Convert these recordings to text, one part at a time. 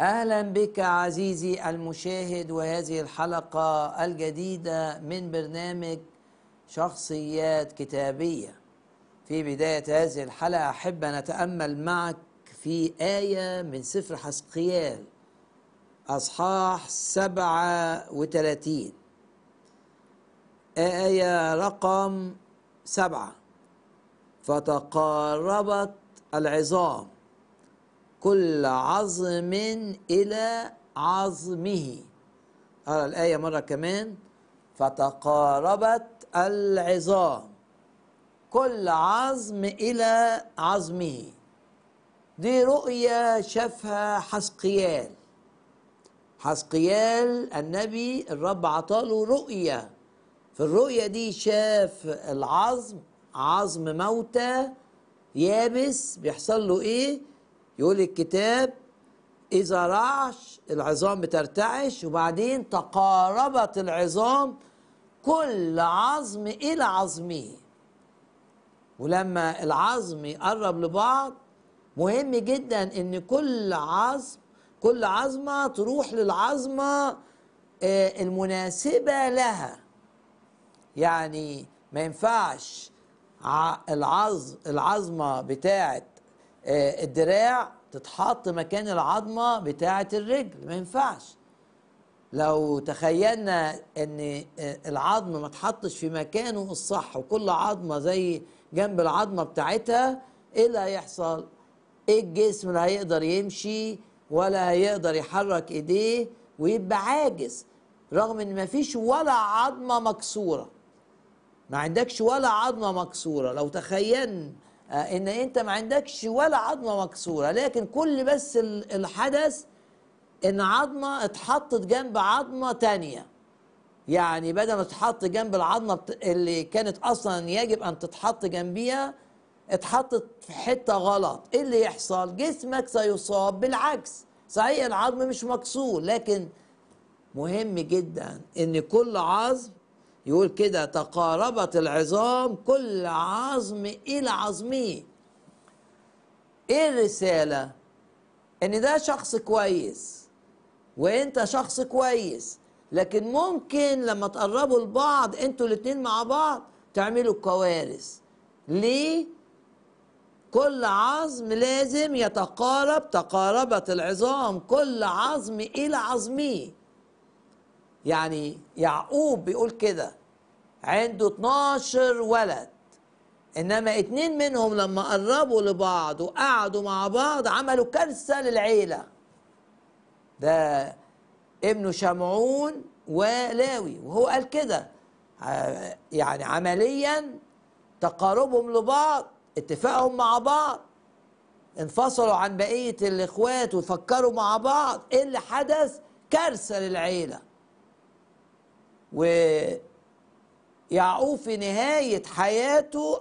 اهلا بك عزيزي المشاهد وهذه الحلقه الجديده من برنامج شخصيات كتابيه في بدايه هذه الحلقه احب ان اتامل معك في ايه من سفر حسقيال اصحاح سبعه وثلاثين ايه رقم سبعه فتقاربت العظام كل عظم إلى عظمه أرى الآية مرة كمان فتقاربت العظام كل عظم إلى عظمه دي رؤية شافها حسقيال حسقيال النبي الرب عطاله رؤية في الرؤية دي شاف العظم عظم موتى يابس بيحصل له ايه يقول الكتاب إذا رعش العظام بترتعش وبعدين تقاربت العظام كل عظم إلى عظمه ولما العظم يقرب لبعض مهم جدا إن كل عظم كل عظمة تروح للعظمة آه، المناسبة لها يعني ما ينفعش العظم العظمة بتاعت آه، الدراع تتحط مكان العظمه بتاعه الرجل ما ينفعش لو تخيلنا ان آه، العظم ما تحطش في مكانه الصح وكل عظمه زي جنب العظمه بتاعتها ايه اللي هيحصل ايه الجسم لا هيقدر يمشي ولا هيقدر يحرك ايديه ويبقى عاجز رغم ان مفيش ولا عظمه مكسوره ما عندكش ولا عظمه مكسوره لو تخيلنا آه، ان انت ما عندكش ولا عظمه مكسوره لكن كل بس الحدث ان عظمه اتحطت جنب عظمه تانية يعني بدل ما تتحط جنب العظمه اللي كانت اصلا يجب ان تتحط جنبيها اتحطت في حته غلط ايه اللي يحصل جسمك سيصاب بالعكس صحيح العظم مش مكسور لكن مهم جدا ان كل عظم يقول كده تقاربت العظام كل عظم إلى عظمه إيه الرسالة؟ إن ده شخص كويس وإنت شخص كويس لكن ممكن لما تقربوا لبعض انتوا الاتنين مع بعض تعملوا كوارث ليه؟ كل عظم لازم يتقارب تقاربت العظام كل عظم إلى عظمه يعني يعقوب بيقول كده عنده 12 ولد انما اتنين منهم لما قربوا لبعض وقعدوا مع بعض عملوا كارثه للعيله ده ابنه شمعون ولاوي وهو قال كده يعني عمليا تقاربهم لبعض اتفاقهم مع بعض انفصلوا عن بقيه الاخوات وفكروا مع بعض ايه اللي حدث كارثه للعيله ويعقوب في نهاية حياته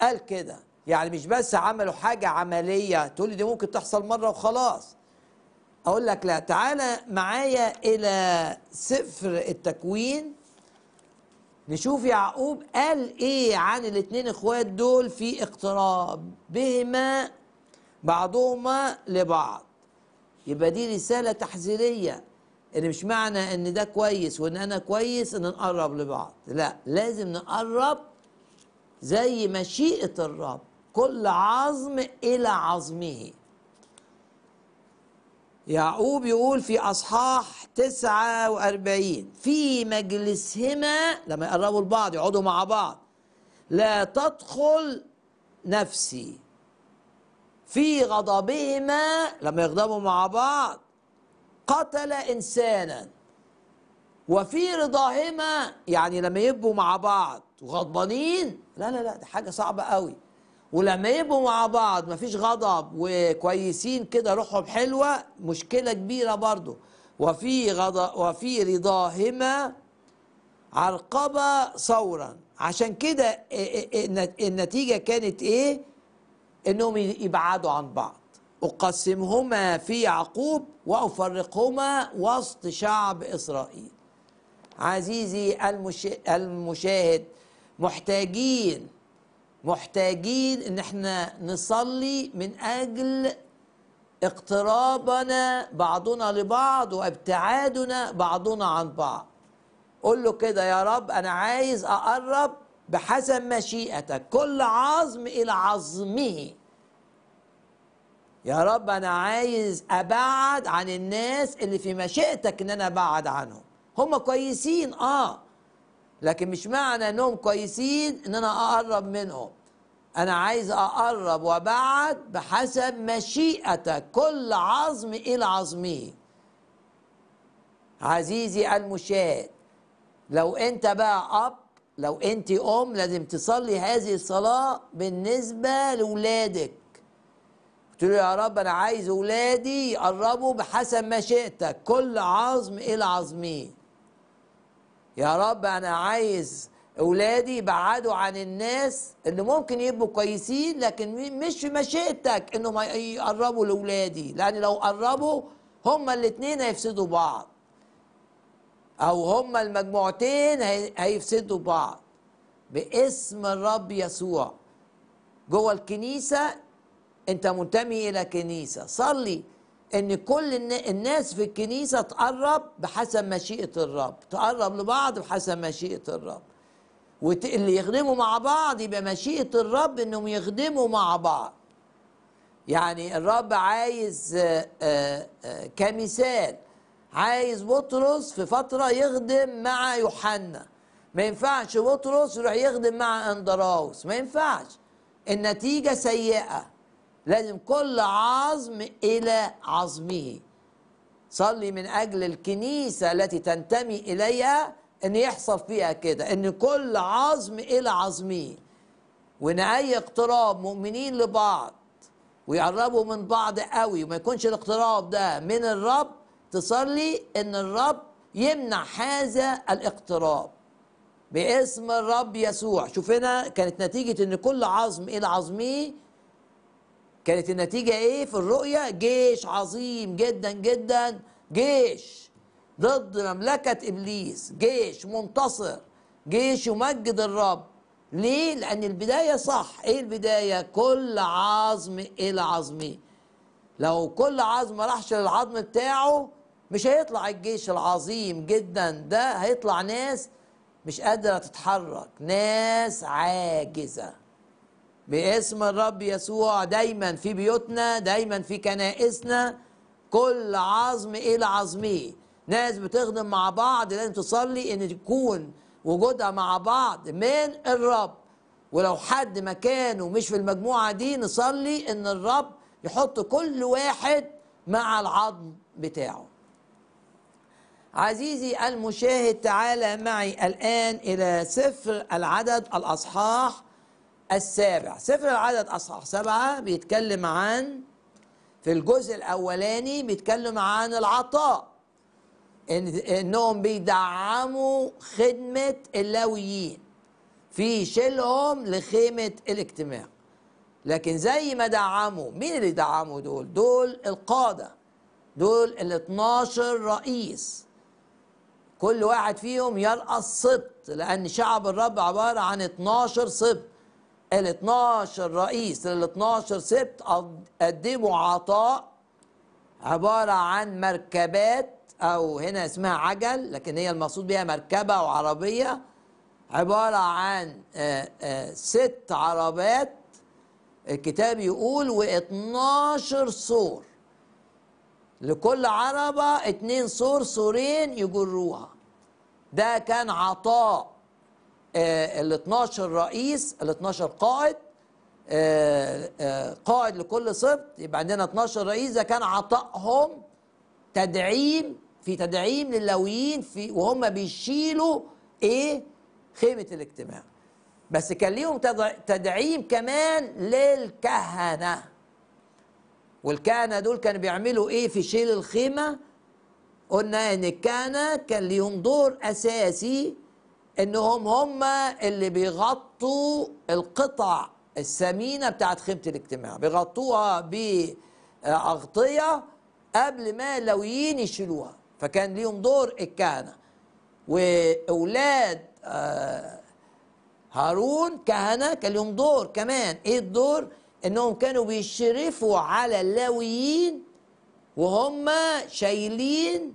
قال كده يعني مش بس عملوا حاجة عملية تقول لي دي ممكن تحصل مرة وخلاص أقول لك لا تعالى معايا إلى سفر التكوين نشوف يعقوب قال إيه عن الاتنين إخوات دول في اقترابهما بعضهما لبعض يبقى دي رسالة تحذيرية ان مش معنى ان ده كويس وان انا كويس ان نقرب لبعض لا لازم نقرب زي مشيئه الرب كل عظم الى عظمه يعقوب يقول في اصحاح 49 في مجلسهما لما يقربوا لبعض يقعدوا مع بعض لا تدخل نفسي في غضبهما لما يغضبوا مع بعض قتل إنسانا وفي رضاهما يعني لما يبقوا مع بعض وغضبانين لا لا لا دي حاجة صعبة قوي ولما يبقوا مع بعض مفيش غضب وكويسين كده روحهم حلوة مشكلة كبيرة برضه وفي غضب وفي رضاهما عرقبة ثورا عشان كده النتيجة كانت ايه انهم يبعدوا عن بعض أقسمهما في يعقوب وأفرقهما وسط شعب إسرائيل عزيزي المشاهد محتاجين محتاجين ان احنا نصلي من اجل اقترابنا بعضنا لبعض وابتعادنا بعضنا عن بعض قول له كده يا رب انا عايز اقرب بحسب مشيئتك كل عظم الى عظمه يا رب انا عايز ابعد عن الناس اللي في مشيئتك ان انا ابعد عنهم هم كويسين اه لكن مش معنى انهم كويسين ان انا اقرب منهم انا عايز اقرب وابعد بحسب مشيئتك كل عظم إيه الى عظمه عزيزي المشاة لو انت بقى اب لو انت ام لازم تصلي هذه الصلاه بالنسبه لاولادك قلت له يا رب انا عايز اولادي يقربوا بحسب مشيئتك كل عظم الى عظمين يا رب انا عايز اولادي يبعدوا عن الناس اللي ممكن يبقوا كويسين لكن مش في مشيئتك انهم يقربوا لاولادي لان لو قربوا هما الاثنين هيفسدوا بعض او هما المجموعتين هيفسدوا بعض باسم الرب يسوع جوه الكنيسه انت منتمي الى كنيسه صلي ان كل الناس في الكنيسه تقرب بحسب مشيئه الرب تقرب لبعض بحسب مشيئه الرب واللي يخدموا مع بعض يبقى مشيئه الرب انهم يخدموا مع بعض يعني الرب عايز آه، آه، كمثال عايز بطرس في فتره يخدم مع يوحنا ما ينفعش بطرس يروح يخدم مع اندراوس ما ينفعش النتيجه سيئه لازم كل عظم إلى عظمه صلي من أجل الكنيسة التي تنتمي إليها أن يحصل فيها كده أن كل عظم إلى عظمه وأن أي اقتراب مؤمنين لبعض ويقربوا من بعض قوي وما يكونش الاقتراب ده من الرب تصلي أن الرب يمنع هذا الاقتراب باسم الرب يسوع شوف هنا كانت نتيجة أن كل عظم إلى عظمه كانت النتيجة ايه في الرؤية جيش عظيم جدا جدا جيش ضد مملكة إبليس جيش منتصر جيش يمجد الرب ليه؟ لأن البداية صح ايه البداية؟ كل عظم إلى عظمه لو كل عظم ما راحش للعظم بتاعه مش هيطلع الجيش العظيم جدا ده هيطلع ناس مش قادرة تتحرك ناس عاجزة باسم الرب يسوع دايما في بيوتنا دايما في كنائسنا كل عظم الى إيه عظمه ناس بتخدم مع بعض لازم تصلي ان تكون وجودها مع بعض من الرب ولو حد مكانه مش في المجموعه دي نصلي ان الرب يحط كل واحد مع العظم بتاعه عزيزي المشاهد تعالى معي الان الى سفر العدد الاصحاح السابع سفر العدد أصحاح سبعة بيتكلم عن في الجزء الأولاني بيتكلم عن العطاء إن إنهم بيدعموا خدمة اللاويين في شيلهم لخيمة الاجتماع لكن زي ما دعموا مين اللي دعموا دول؟ دول القادة دول ال 12 رئيس كل واحد فيهم يرأس سبط لأن شعب الرب عبارة عن 12 سبط ال 12 رئيس لل 12 سبت قدموا عطاء عباره عن مركبات او هنا اسمها عجل لكن هي المقصود بها مركبه او عربيه عباره عن آه، آه، ست عربات الكتاب يقول و12 سور لكل عربه اتنين سور سورين يجروها ده كان عطاء آه، ال 12 رئيس ال 12 قائد آه، آه، قائد لكل سبط يبقى عندنا 12 رئيس ده كان عطائهم تدعيم في تدعيم للاويين في وهم بيشيلوا ايه خيمه الاجتماع بس كان ليهم تدعيم كمان للكهنه والكهنه دول كانوا بيعملوا ايه في شيل الخيمه قلنا ان الكهنه كان ليهم دور اساسي انهم هم اللي بيغطوا القطع الثمينه بتاعت خيمه الاجتماع بيغطوها باغطيه قبل ما اللويين يشيلوها فكان ليهم دور الكهنه واولاد آه، هارون كهنه كان لهم دور كمان ايه الدور انهم كانوا بيشرفوا على اللاويين وهم شايلين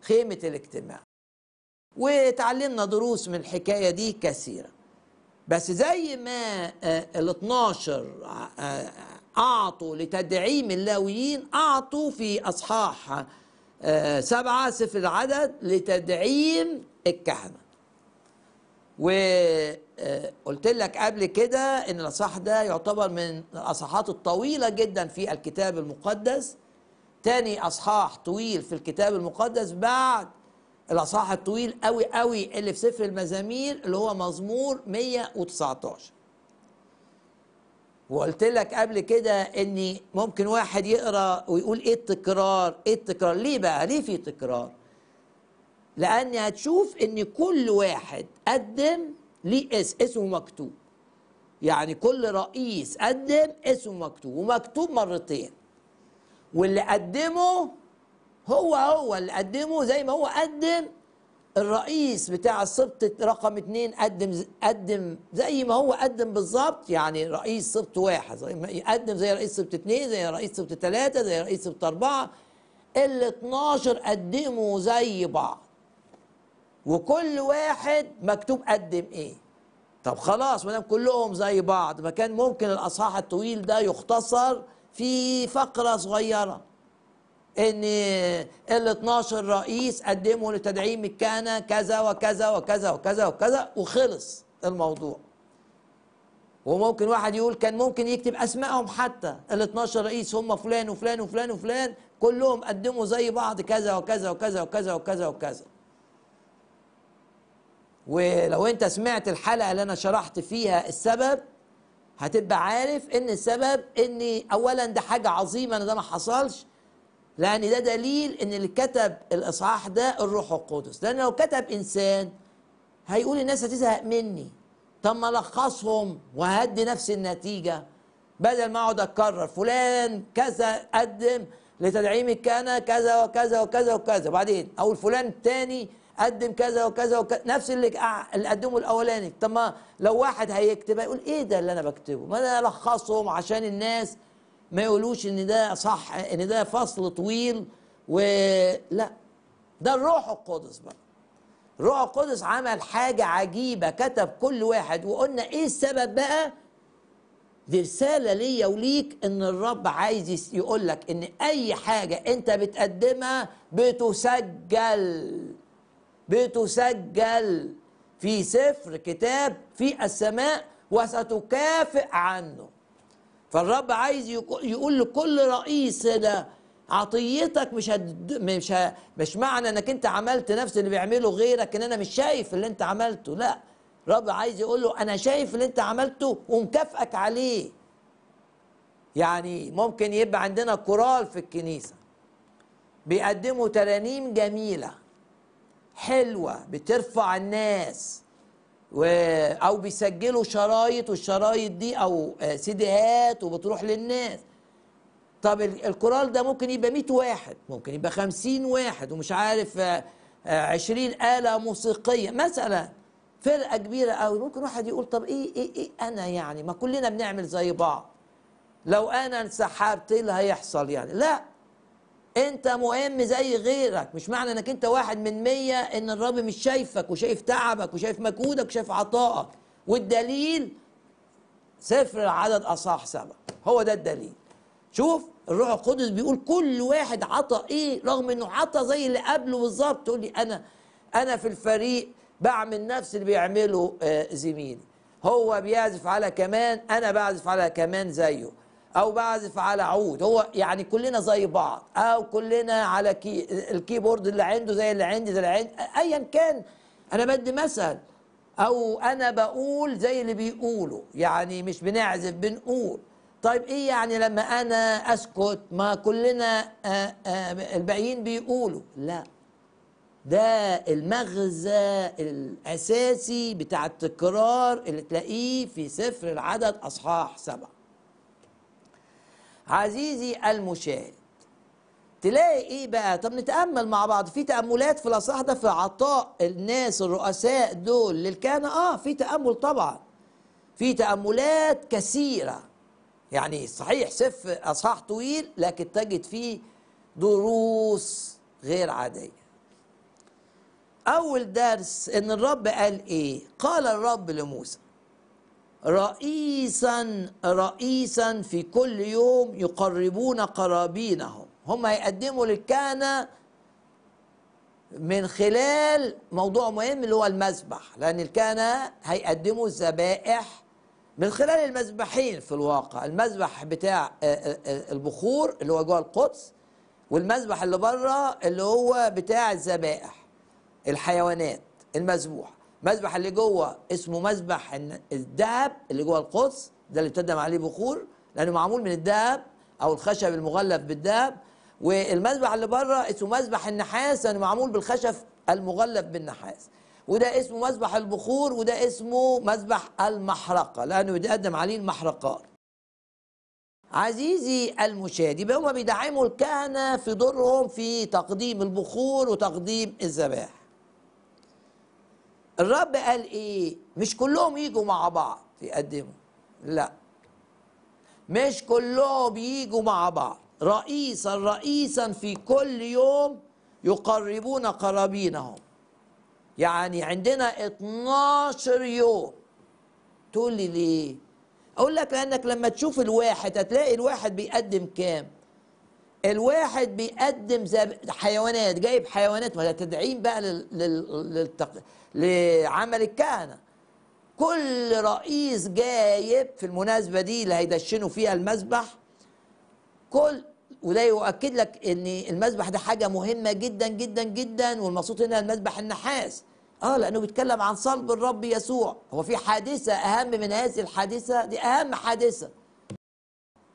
خيمه الاجتماع وتعلمنا دروس من الحكاية دي كثيرة بس زي ما آه، ال 12 آه، آه، أعطوا لتدعيم اللاويين أعطوا في أصحاح سبعة سفر العدد لتدعيم الكهنة وقلت لك قبل كده ان الاصحاح ده يعتبر من الاصحاحات الطويله جدا في الكتاب المقدس تاني اصحاح طويل في الكتاب المقدس بعد الاصحاح الطويل قوي قوي اللي في سفر المزامير اللي هو مزمور 119 وقلت لك قبل كده ان ممكن واحد يقرا ويقول ايه التكرار ايه التكرار ليه بقى ليه في تكرار لاني هتشوف ان كل واحد قدم ليه اسم اسمه مكتوب يعني كل رئيس قدم اسمه مكتوب ومكتوب مرتين واللي قدمه هو هو اللي قدمه زي ما هو قدم الرئيس بتاع السبط رقم اتنين قدم قدم زي ما هو قدم بالظبط يعني رئيس سبط واحد يقدم زي رئيس سبط اتنين زي رئيس سبط تلاته زي رئيس سبط اربعه ال 12 قدموا زي بعض وكل واحد مكتوب قدم ايه طب خلاص ما دام كلهم زي بعض ما كان ممكن الاصحاح الطويل ده يختصر في فقره صغيره ان ال 12 رئيس قدموا لتدعيم الكهنه كذا وكذا وكذا وكذا وكذا وخلص الموضوع وممكن واحد يقول كان ممكن يكتب اسمائهم حتى ال 12 رئيس هم فلان وفلان وفلان وفلان كلهم قدموا زي بعض كذا وكذا وكذا وكذا وكذا وكذا ولو انت سمعت الحلقه اللي انا شرحت فيها السبب هتبقى عارف ان السبب ان اولا ده حاجه عظيمه ان ده ما حصلش لأن ده دليل إن اللي كتب الإصحاح ده الروح القدس لأن لو كتب إنسان هيقول الناس هتزهق مني طب ما ألخصهم وهدي نفس النتيجة بدل ما أقعد أتكرر فلان كذا قدم لتدعيم كان كذا وكذا وكذا وكذا وبعدين أو فلان تاني قدم كذا وكذا وكذا نفس اللي اللي قدمه الاولاني طب ما لو واحد هيكتب هيقول ايه ده اللي انا بكتبه ما انا الخصهم عشان الناس ما يقولوش ان ده صح ان ده فصل طويل ولا ده الروح القدس بقى الروح القدس عمل حاجة عجيبة كتب كل واحد وقلنا ايه السبب بقى دي رسالة ليا وليك ان الرب عايز يقول لك ان اي حاجة انت بتقدمها بتسجل بتسجل في سفر كتاب في السماء وستكافئ عنه فالرب عايز يقول لكل رئيس ده عطيتك مش هد... مش ه... مش معنى انك انت عملت نفس اللي بيعمله غيرك ان انا مش شايف اللي انت عملته لا الرب عايز يقول له انا شايف اللي انت عملته ومكافئك عليه يعني ممكن يبقى عندنا كورال في الكنيسه بيقدموا ترانيم جميله حلوه بترفع الناس و او بيسجلوا شرايط والشرايط دي او آه، سيديهات وبتروح للناس طب الكورال ده ممكن يبقى 100 واحد ممكن يبقى 50 واحد ومش عارف 20 آه، آه، آلة موسيقية مثلا فرقة كبيرة قوي ممكن واحد يقول طب ايه ايه ايه انا يعني ما كلنا بنعمل زي بعض لو انا انسحبت ايه اللي هيحصل يعني لا انت مهم زي غيرك مش معنى انك انت واحد من مية ان الرب مش شايفك وشايف تعبك وشايف مجهودك وشايف عطائك والدليل سفر العدد اصح سبع هو ده الدليل شوف الروح القدس بيقول كل واحد عطى ايه رغم انه عطى زي اللي قبله بالظبط تقول لي انا انا في الفريق بعمل نفس اللي بيعمله آه، زميلي هو بيعزف على كمان انا بعزف على كمان زيه او بعزف على عود هو يعني كلنا زي بعض او كلنا على كي الكيبورد اللي عنده زي اللي عندي زي اللي عندي ايا كان انا بدي مثل او انا بقول زي اللي بيقولوا يعني مش بنعزف بنقول طيب ايه يعني لما انا اسكت ما كلنا الباقيين بيقولوا لا ده المغزى الاساسي بتاع التكرار اللي تلاقيه في سفر العدد اصحاح سبعه عزيزي المشاهد تلاقي ايه بقى طب نتامل مع بعض في تاملات في الاصح ده في عطاء الناس الرؤساء دول للكهنه اه في تامل طبعا في تاملات كثيره يعني صحيح سفر اصحاح طويل لكن تجد فيه دروس غير عاديه اول درس ان الرب قال ايه قال الرب لموسى رئيسا رئيسا في كل يوم يقربون قرابينهم هم هيقدموا للكهنة من خلال موضوع مهم اللي هو المذبح لأن الكهنة هيقدموا الذبائح من خلال المذبحين في الواقع المذبح بتاع آه، آه، آه، البخور اللي هو جوه القدس والمذبح اللي بره اللي هو بتاع الذبائح الحيوانات المذبوحه المذبح اللي جوه اسمه مذبح الذهب اللي جوه القدس ده اللي بتقدم عليه بخور لانه معمول من الذهب او الخشب المغلف بالذهب والمذبح اللي بره اسمه مذبح النحاس لانه معمول بالخشب المغلف بالنحاس وده اسمه مذبح البخور وده اسمه مذبح المحرقه لانه بيتقدم عليه المحرقات عزيزي المشاهد يبقى هما بيدعموا الكهنه في دورهم في تقديم البخور وتقديم الذبائح الرب قال ايه مش كلهم يجوا مع بعض يقدموا لا مش كلهم يجوا مع بعض رئيسا رئيسا في كل يوم يقربون قرابينهم يعني عندنا 12 يوم تقول لي ليه اقول لك لانك لما تشوف الواحد هتلاقي الواحد بيقدم كام الواحد بيقدم حيوانات جايب حيوانات ولا تدعيم بقى للتق... لعمل الكهنه كل رئيس جايب في المناسبه دي اللي هيدشنوا فيها المذبح كل وده يؤكد لك ان المذبح ده حاجه مهمه جدا جدا جدا والمقصود هنا المذبح النحاس اه لانه بيتكلم عن صلب الرب يسوع هو في حادثه اهم من هذه الحادثه دي اهم حادثه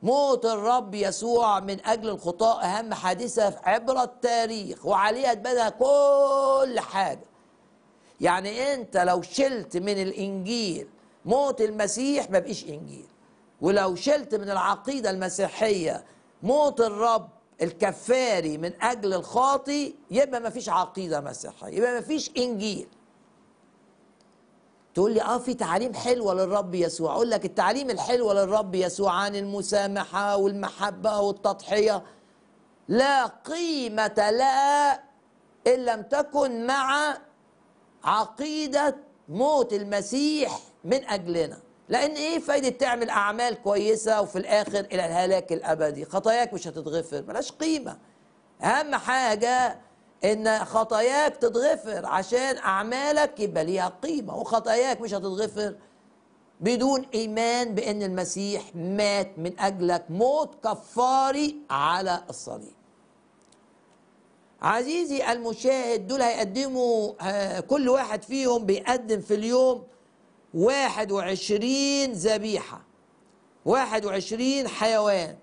موت الرب يسوع من أجل الخطاة أهم حادثة عبر التاريخ وعليها اتبنى كل حاجة يعني أنت لو شلت من الإنجيل موت المسيح ما بقيش إنجيل ولو شلت من العقيدة المسيحية موت الرب الكفاري من أجل الخاطي يبقى ما فيش عقيدة مسيحية يبقى ما فيش إنجيل تقول لي اه في تعاليم حلوه للرب يسوع اقول لك التعاليم الحلوه للرب يسوع عن المسامحه والمحبه والتضحيه لا قيمه لها ان لم تكن مع عقيده موت المسيح من اجلنا لان ايه فايده تعمل اعمال كويسه وفي الاخر الى الهلاك الابدي خطاياك مش هتتغفر ملاش قيمه اهم حاجه ان خطاياك تتغفر عشان اعمالك يبقى ليها قيمه وخطاياك مش هتتغفر بدون ايمان بان المسيح مات من اجلك موت كفاري على الصليب عزيزي المشاهد دول هيقدموا آه، كل واحد فيهم بيقدم في اليوم 21 ذبيحه 21 حيوان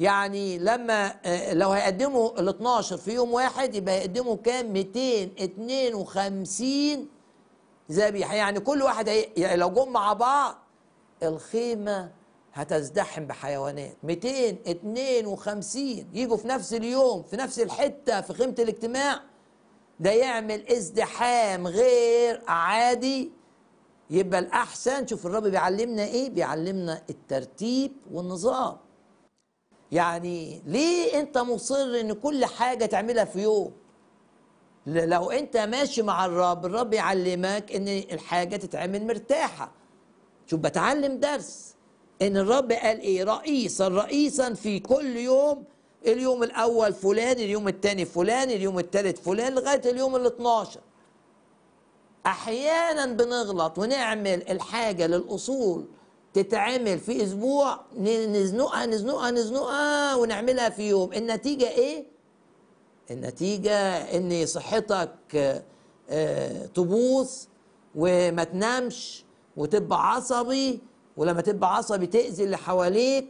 يعني لما آه، لو هيقدموا ال 12 في يوم واحد يبقى هيقدموا كام 252 ذبيحه يعني كل واحد هي يعني لو جم مع بعض الخيمه هتزدحم بحيوانات 252 يجوا في نفس اليوم في نفس الحته في خيمه الاجتماع ده يعمل ازدحام غير عادي يبقى الاحسن شوف الرب بيعلمنا ايه بيعلمنا الترتيب والنظام يعني ليه انت مصر ان كل حاجه تعملها في يوم لو انت ماشي مع الرب الرب يعلمك ان الحاجه تتعمل مرتاحه شوف بتعلم درس ان الرب قال ايه رئيسا رئيسا في كل يوم اليوم الاول فلان اليوم الثاني فلان اليوم الثالث فلان لغايه اليوم ال 12 احيانا بنغلط ونعمل الحاجه للاصول تتعمل في اسبوع نزنقها نزنقها نزنقها ونعملها في يوم النتيجه ايه النتيجه ان صحتك آه، تبوظ وما تنامش وتبقى عصبي ولما تبقى عصبي تاذي اللي حواليك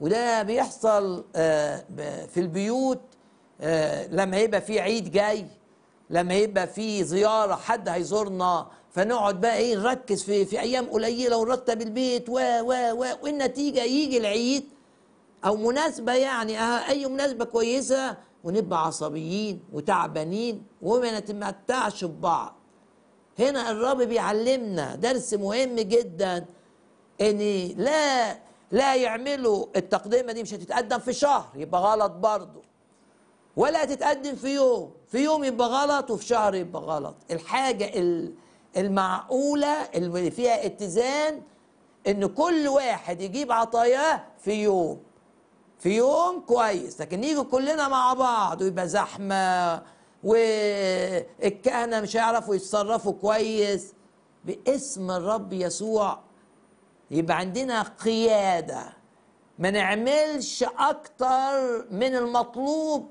وده بيحصل آه، في البيوت آه، لما يبقى في عيد جاي لما يبقى في زياره حد هيزورنا فنقعد بقى ايه نركز في في ايام قليله ونرتب البيت و و و والنتيجه يجي العيد او مناسبه يعني أه، اي مناسبه كويسه ونبقى عصبيين وتعبانين وما نتمتعش ببعض هنا الرب بيعلمنا درس مهم جدا ان لا لا يعملوا التقدمه دي مش هتتقدم في شهر يبقى غلط برضه ولا هتتقدم في يوم في يوم يبقى غلط وفي شهر يبقى غلط الحاجه ال المعقوله اللي فيها اتزان ان كل واحد يجيب عطاياه في يوم في يوم كويس لكن يجوا كلنا مع بعض ويبقى زحمه والكهنه مش هيعرفوا يتصرفوا كويس باسم الرب يسوع يبقى عندنا قياده ما نعملش اكتر من المطلوب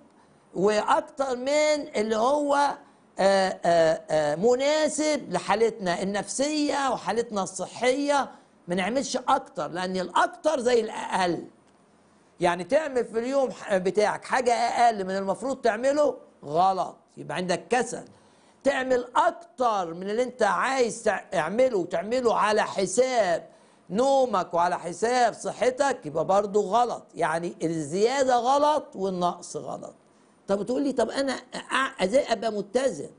واكتر من اللي هو آه، آه، آه، مناسب لحالتنا النفسية وحالتنا الصحية ما نعملش أكتر لأن الأكتر زي الأقل يعني تعمل في اليوم بتاعك حاجة أقل من المفروض تعمله غلط يبقى عندك كسل تعمل أكتر من اللي أنت عايز تعمله وتعمله على حساب نومك وعلى حساب صحتك يبقى برضه غلط يعني الزيادة غلط والنقص غلط طب تقول لي طب انا ازاي ابقى متزن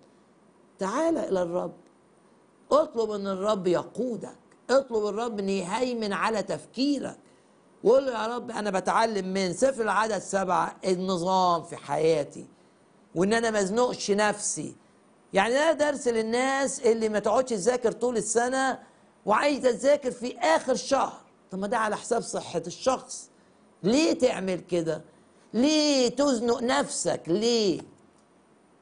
تعال الى الرب اطلب ان الرب يقودك اطلب الرب ان يهيمن على تفكيرك وقول يا رب انا بتعلم من سفر العدد سبعه النظام في حياتي وان انا ما ازنقش نفسي يعني ده درس للناس اللي ما تقعدش تذاكر طول السنه وعايزه تذاكر في اخر شهر طب ما ده على حساب صحه الشخص ليه تعمل كده ليه تزنق نفسك ليه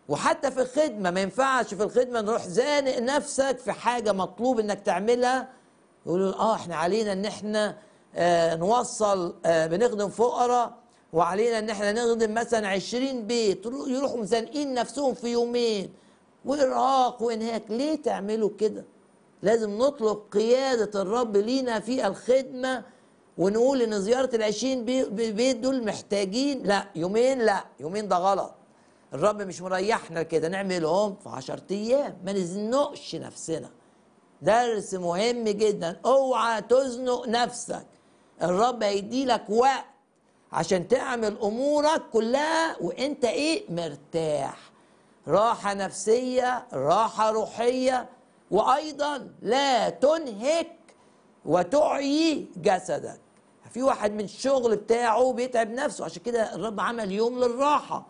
وحتى في الخدمه ما ينفعش في الخدمه نروح زانق نفسك في حاجه مطلوب انك تعملها يقولوا اه احنا علينا ان احنا آه نوصل آه بنخدم فقراء وعلينا ان احنا نخدم مثلا 20 بيت يروحوا مزنقين نفسهم في يومين وارهاق وانهاك ليه تعملوا كده لازم نطلب قياده الرب لينا في الخدمه ونقول ان زياره ال 20 بيت دول محتاجين لا يومين لا يومين ده غلط الرب مش مريحنا كده نعملهم في 10 ايام ما نزنقش نفسنا درس مهم جدا اوعى تزنق نفسك الرب هيدي لك وقت عشان تعمل امورك كلها وانت ايه مرتاح راحه نفسيه راحه روحيه وايضا لا تنهك وتعيي جسدك في واحد من الشغل بتاعه بيتعب نفسه عشان كده الرب عمل يوم للراحة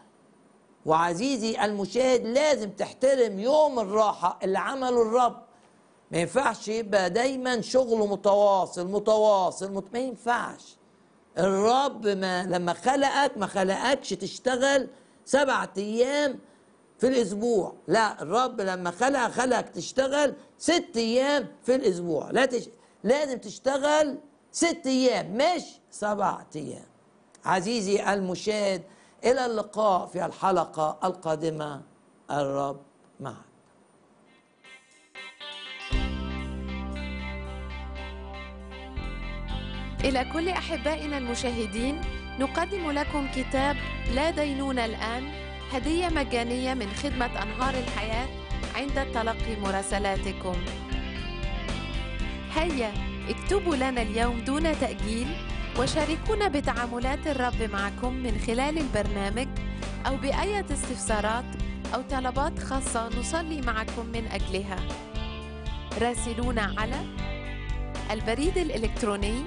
وعزيزي المشاهد لازم تحترم يوم الراحة اللي عمله الرب ما ينفعش يبقى دايما شغله متواصل متواصل ما ينفعش الرب ما لما خلقك ما خلقكش تشتغل سبعة أيام في الأسبوع لا الرب لما خلق خلقك تشتغل ست أيام في الأسبوع لا تشتغل. لازم تشتغل ست أيام مش سبعة أيام عزيزي المشاهد إلى اللقاء في الحلقة القادمة الرب معك إلى كل أحبائنا المشاهدين نقدم لكم كتاب لا دينون الآن هدية مجانية من خدمة أنهار الحياة عند تلقي مراسلاتكم هيا اكتبوا لنا اليوم دون تأجيل وشاركونا بتعاملات الرب معكم من خلال البرنامج أو بأية استفسارات أو طلبات خاصة نصلي معكم من أجلها راسلونا على البريد الإلكتروني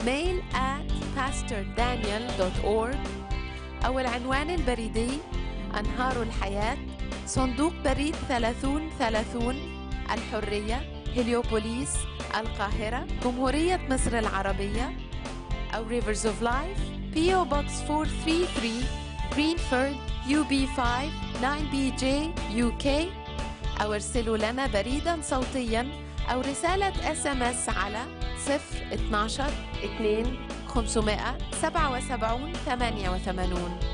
mail at pastordaniel.org أو العنوان البريدي أنهار الحياة صندوق بريد 3030 الحرية هليوبوليس القاهرة جمهورية مصر العربية أو ريفرز أوف لايف بي أو بوكس 433 جرينفورد يو بي 5 9 بي جي يو كي أو ارسلوا لنا بريدا صوتيا أو رسالة اس ام اس على 012 2 577 88